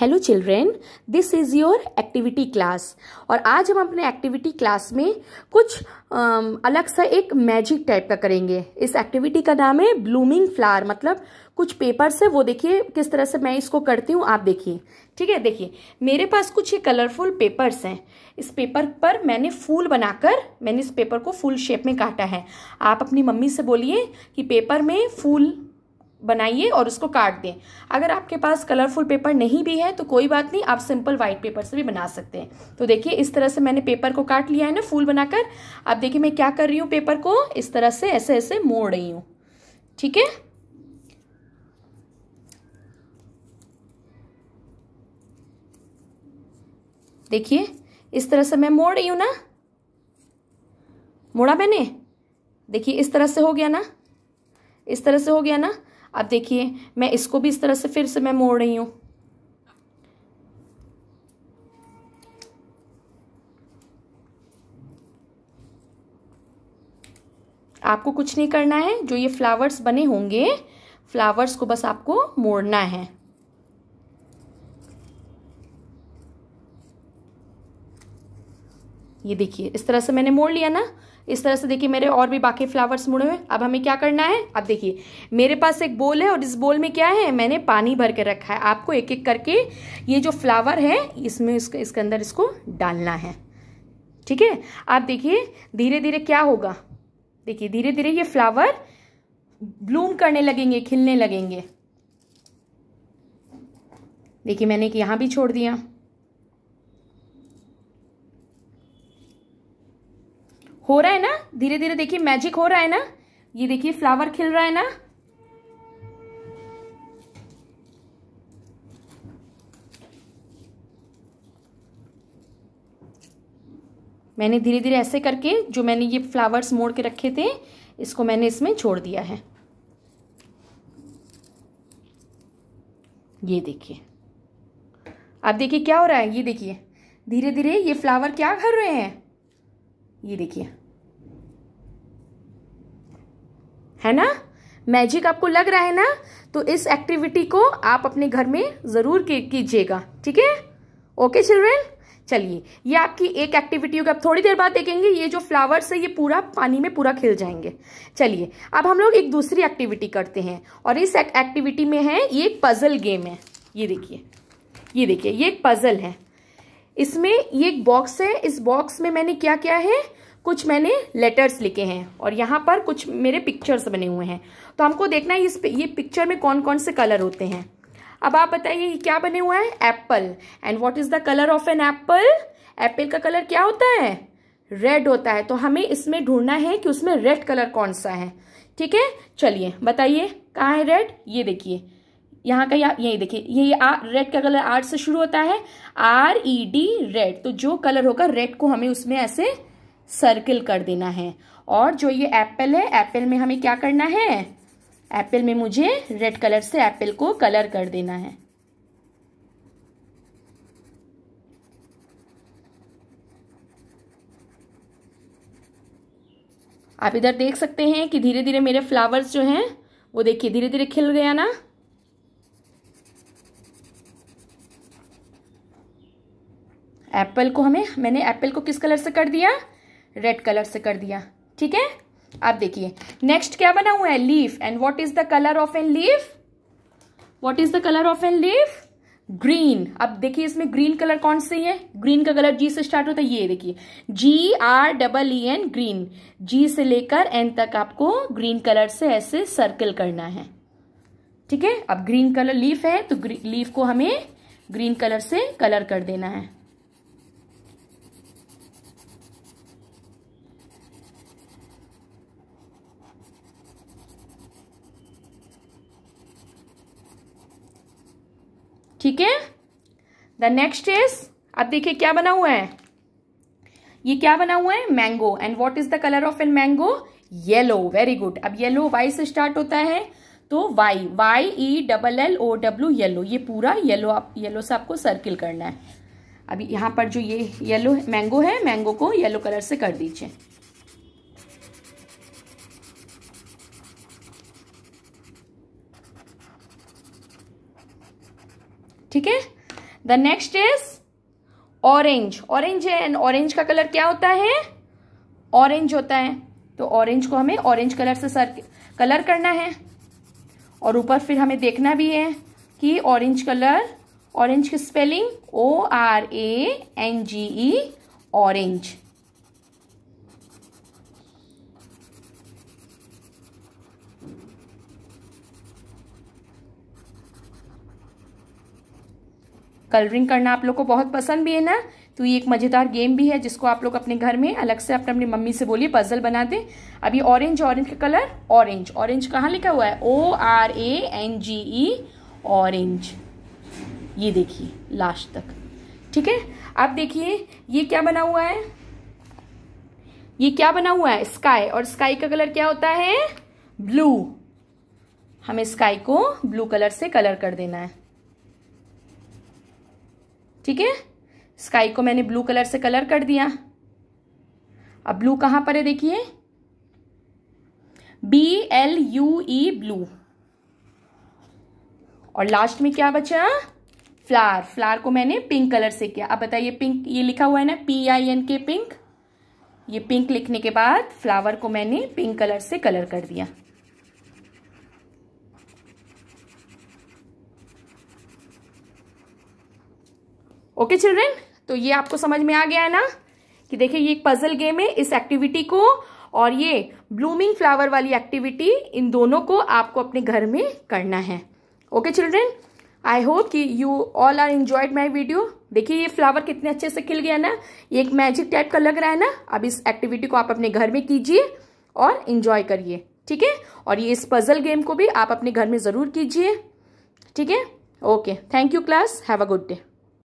hello children this is your activity class और आज हम अपने एक्टिविटी क्लास में कुछ अलग सा एक मैजिक टाइप का करेंगे इस एक्टिविटी का नाम है ब्लूमिंग फ्लावर मतलब कुछ पेपर्स है वो देखिए किस तरह से मैं इसको करती हूँ आप देखिए ठीक है देखिए मेरे पास कुछ ये कलरफुल पेपर्स हैं इस पेपर पर मैंने फूल बनाकर मैंने इस पेपर को फूल शेप में काटा है आप अपनी मम्मी से बोलिए कि पेपर में फूल बनाइए और उसको काट दें अगर आपके पास कलरफुल पेपर नहीं भी है तो कोई बात नहीं आप सिंपल वाइट पेपर से भी बना सकते हैं तो देखिए इस तरह से मैंने पेपर को काट लिया है ना फूल बनाकर अब देखिए मैं क्या कर रही हूँ पेपर को इस तरह से ऐसे ऐसे मोड़ रही हूँ ठीक है देखिए इस तरह से मैं मोड़ रही हूँ ना मोड़ा मैंने देखिए इस तरह से हो गया ना इस तरह से हो गया ना अब देखिए मैं इसको भी इस तरह से फिर से मैं मोड़ रही हूँ आपको कुछ नहीं करना है जो ये फ्लावर्स बने होंगे फ्लावर्स को बस आपको मोड़ना है ये देखिए इस तरह से मैंने मोड़ लिया ना इस तरह से देखिए मेरे और भी बाकी फ्लावर्स मुड़े हुए अब हमें क्या करना है अब देखिए मेरे पास एक बोल है और इस बोल में क्या है मैंने पानी भर के रखा है आपको एक एक करके ये जो फ्लावर है इसमें इसके इसके अंदर इसको डालना है ठीक है आप देखिए धीरे धीरे क्या होगा देखिए धीरे धीरे ये फ्लावर ब्लूम करने लगेंगे खिलने लगेंगे देखिए मैंने एक यहाँ भी छोड़ दिया धीरे धीरे देखिए मैजिक हो रहा है ना ये देखिए फ्लावर खिल रहा है ना मैंने धीरे धीरे ऐसे करके जो मैंने ये फ्लावर्स मोड़ के रखे थे इसको मैंने इसमें छोड़ दिया है ये देखिए आप देखिए क्या हो रहा है ये देखिए धीरे धीरे ये फ्लावर क्या कर रहे हैं ये देखिए है ना मैजिक आपको लग रहा है ना तो इस एक्टिविटी को आप अपने घर में ज़रूर कीजिएगा ठीक है ओके चिल्ड्रेन चलिए ये आपकी एक एक्टिविटी होगी आप थोड़ी देर बाद देखेंगे ये जो फ्लावर्स है ये पूरा पानी में पूरा खिल जाएंगे चलिए अब हम लोग एक दूसरी एक्टिविटी करते हैं और इस एक्टिविटी में है ये एक पज़ल गेम है ये देखिए ये देखिए ये एक पज़ल है इसमें ये एक बॉक्स है इस बॉक्स में मैंने क्या क्या है कुछ मैंने लेटर्स लिखे हैं और यहाँ पर कुछ मेरे पिक्चर्स बने हुए हैं तो हमको देखना है इस ये पिक्चर में कौन कौन से कलर होते हैं अब आप बताइए क्या बने हुआ है apple and what is the colour of an apple apple का कलर क्या होता है रेड होता है तो हमें इसमें ढूंढना है कि उसमें रेड कलर कौन सा है ठीक है चलिए बताइए कहाँ है रेड ये देखिए यहाँ का या यही देखिए ये रेड का कलर आर से शुरू होता है आर ई डी रेड तो जो कलर होगा रेड को हमें उसमें ऐसे सर्किल कर देना है और जो ये एप्पल है एप्पल में हमें क्या करना है एप्पल में मुझे रेड कलर से एप्पल को कलर कर देना है आप इधर देख सकते हैं कि धीरे धीरे मेरे फ्लावर्स जो हैं वो देखिए धीरे धीरे खिल गया ना एप्पल को हमें मैंने एप्पल को किस कलर से कर दिया रेड कलर से कर दिया ठीक है आप देखिए नेक्स्ट क्या बना हुआ है leaf and what is the colour of an leaf what is the colour of an leaf green अब देखिए इसमें ग्रीन कलर कौन से है ग्रीन का कलर जी से स्टार्ट होता है ये देखिए G R double E N green G से लेकर एन तक आपको ग्रीन कलर से ऐसे सर्कल करना है ठीक है अब ग्रीन कलर लीफ है तो लीफ को हमें ग्रीन कलर से कलर कर देना है ठीक है द नेक्स्ट इज अब देखिए क्या बना हुआ है ये क्या बना हुआ है mango and what is the colour of an mango yellow very good अब येलो वाई से स्टार्ट होता है तो Y Y E double L O W yellow ये पूरा येलो आप येलो से आपको सर्किल करना है अभी यहां पर जो ये येलो मैंगो है मैंगो को येलो कलर से कर दीजिए ठीक है the next is orange orange है एंड ऑरेंज का कलर क्या होता है ऑरेंज होता है तो ऑरेंज को हमें ऑरेंज कलर से सर कलर करना है और ऊपर फिर हमें देखना भी है कि ऑरेंज कलर ऑरेंज की spelling O R A N G E orange colouring करना आप लोग को बहुत पसंद भी है ना तो ये एक मज़ेदार गेम भी है जिसको आप लोग अपने घर में अलग से अपने अपनी मम्मी से बोलिए पजल बना दे अब ये ऑरेंज ऑरेंज का कलर ऑरेंज ऑरेंज कहाँ लिखा हुआ है O R A N G E orange ये देखिए लास्ट तक ठीक है आप देखिए ये क्या बना हुआ है ये क्या बना हुआ है स्काई और स्काई का कलर क्या होता है ब्लू हमें स्काई को ब्लू कलर से कलर कर देना है ठीक है स्काई को मैंने ब्लू कलर से कलर कर दिया अब ब्लू कहां पर है देखिए B L U E blue और लास्ट में क्या बचा फ्लार फ्लार को मैंने पिंक कलर से किया अब बताइए पिंक ये लिखा हुआ है ना P I N K pink ये पिंक लिखने के बाद फ्लावर को मैंने पिंक कलर से कलर कर दिया ओके चिल्ड्रेन तो ये आपको समझ में आ गया है ना कि देखिए ये एक पजल गेम है इस एक्टिविटी को और ये ब्लूमिंग फ्लावर वाली एक्टिविटी इन दोनों को आपको अपने घर में करना है ओके चिल्ड्रेन आई होप कि you all are enjoyed my video देखिए ये फ्लावर कितने अच्छे से खिल गया ना ये एक मैजिक टाइप का लग रहा है ना अब इस एक्टिविटी को आप अपने घर में कीजिए और इन्जॉय करिए ठीक है और ये इस पजल गेम को भी आप अपने घर में ज़रूर कीजिए ठीक है okay thank you class have a good day